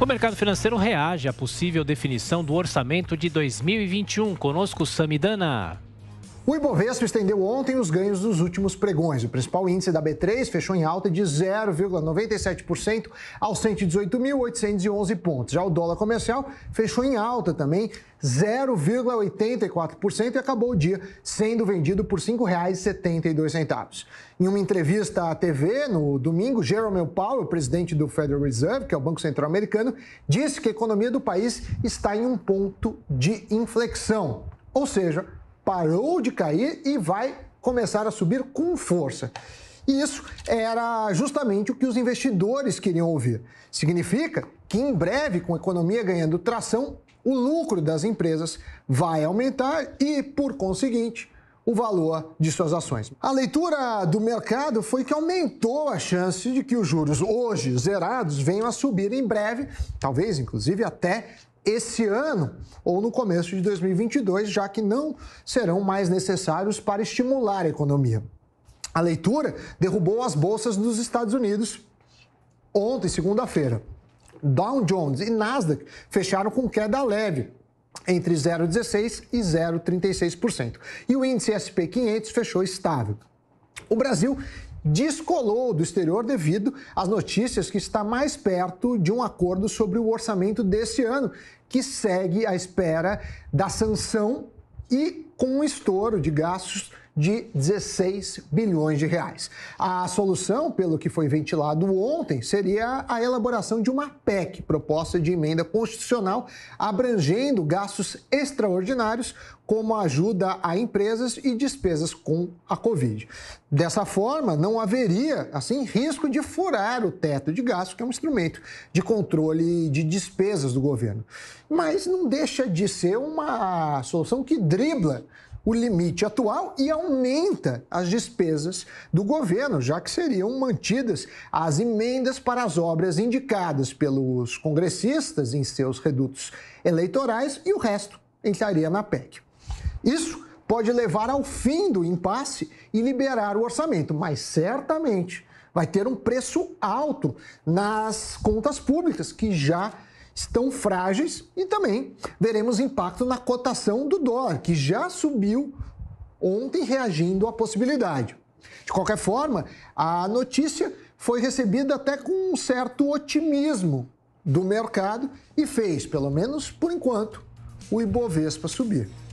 O mercado financeiro reage à possível definição do orçamento de 2021. Conosco, Samidana. O Ibovespa estendeu ontem os ganhos dos últimos pregões. O principal índice da B3 fechou em alta de 0,97% aos 118.811 pontos. Já o dólar comercial fechou em alta também 0,84% e acabou o dia sendo vendido por R$ 5,72. Em uma entrevista à TV no domingo, Jerome Powell, presidente do Federal Reserve, que é o Banco Central Americano, disse que a economia do país está em um ponto de inflexão. Ou seja, parou de cair e vai começar a subir com força. E isso era justamente o que os investidores queriam ouvir. Significa que em breve, com a economia ganhando tração, o lucro das empresas vai aumentar e, por conseguinte, o valor de suas ações. A leitura do mercado foi que aumentou a chance de que os juros hoje zerados venham a subir em breve, talvez inclusive até esse ano ou no começo de 2022, já que não serão mais necessários para estimular a economia. A leitura derrubou as bolsas dos Estados Unidos ontem, segunda-feira. Dow Jones e Nasdaq fecharam com queda leve, entre 0,16% e 0,36%. E o índice SP 500 fechou estável. O Brasil descolou do exterior devido às notícias que está mais perto de um acordo sobre o orçamento desse ano, que segue à espera da sanção e com um estouro de gastos de 16 bilhões de reais. A solução, pelo que foi ventilado ontem, seria a elaboração de uma PEC, proposta de emenda constitucional, abrangendo gastos extraordinários como ajuda a empresas e despesas com a Covid. Dessa forma, não haveria assim risco de furar o teto de gastos, que é um instrumento de controle de despesas do governo. Mas não deixa de ser uma solução que dribla o limite atual e aumenta as despesas do governo, já que seriam mantidas as emendas para as obras indicadas pelos congressistas em seus redutos eleitorais e o resto entraria na PEC. Isso pode levar ao fim do impasse e liberar o orçamento, mas certamente vai ter um preço alto nas contas públicas que já estão frágeis e também veremos impacto na cotação do dólar, que já subiu ontem reagindo à possibilidade. De qualquer forma, a notícia foi recebida até com um certo otimismo do mercado e fez, pelo menos por enquanto, o Ibovespa subir.